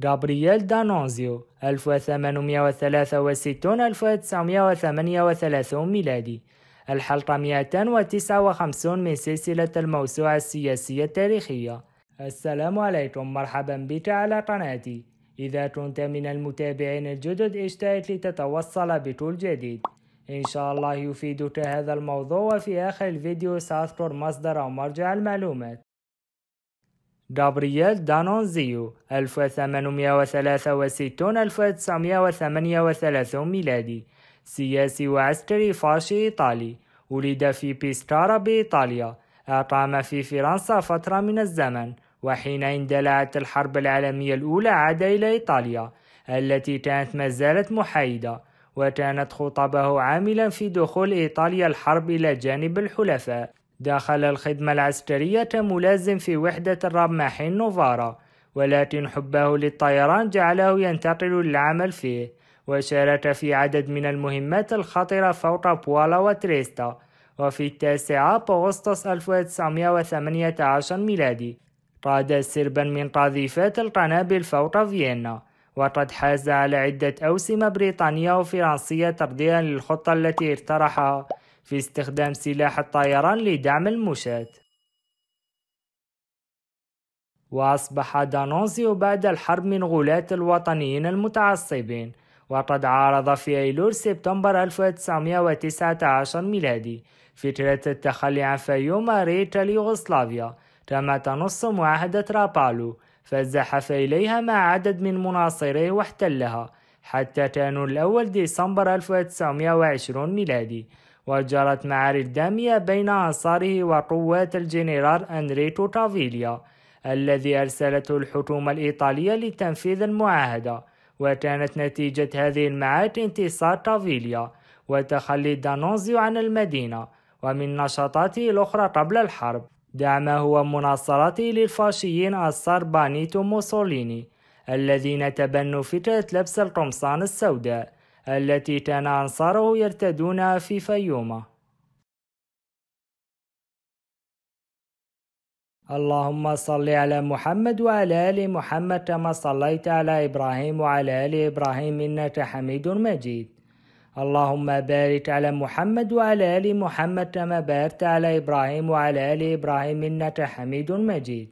غابرييل دانونزيو 1863-1938 ميلادي الحلقة 259 من سلسلة الموسوعة السياسية التاريخية السلام عليكم مرحبا بك على قناتي إذا كنت من المتابعين الجدد اشترك لتتوصل بكل جديد إن شاء الله يفيدك هذا الموضوع وفي آخر الفيديو سأذكر مصدر أو مرجع المعلومات غابرييل دانونزيو 1863 1938 ميلادي سياسي وعسكري فاشي إيطالي ولد في بيستارا بإيطاليا أقام في فرنسا فترة من الزمن وحين اندلعت الحرب العالمية الأولى عاد إلى إيطاليا التي كانت ما زالت محايدة وكانت خطبه عاملا في دخول إيطاليا الحرب إلى جانب الحلفاء داخل الخدمة العسكرية كملازم في وحدة الرماحين نوفارا ولكن حبه للطيران جعله ينتقل للعمل فيه وشارك في عدد من المهمات الخطرة فوق بوالا وتريستا وفي التاسعة أغسطس 1918 ميلادي قاد سربا من قذيفات القنابل فوق فيينا وقد حاز على عدة أوسمة بريطانية وفرنسية تقديرا للخطة التي اقترحها في استخدام سلاح الطيران لدعم المشاة وأصبح دانونسيو بعد الحرب من غلاة الوطنيين المتعصبين وقد عارض في أيلول سبتمبر 1919 ميلادي فكرة التخلي عن فيوم ريتا ليوغوسلافيا كما تنص معاهدة رابالو فزحف إليها مع عدد من مناصريه واحتلها حتى كانون الأول ديسمبر 1920 ميلادي وجرت معارك دامية بين أنصاره وقوات الجنرال أنريتو تافيليا الذي أرسلته الحكومة الإيطالية لتنفيذ المعاهدة وكانت نتيجة هذه المعارك انتصار تافيليا وتخلي دانونزيو عن المدينة ومن نشاطاته الأخرى قبل الحرب دعمه ومناصرته للفاشيين أثار بانيتو موسوليني الذين تبنوا فكرة لبس القمصان السوداء التي كان أنصاره يرتدون في فيومة اللهم صل على محمد وعلى آل محمد كما صليت على إبراهيم وعلى آل إبراهيم إنك حميد مجيد اللهم بارك على محمد وعلى آل محمد كما باركت على إبراهيم وعلى آل إبراهيم إنك حميد مجيد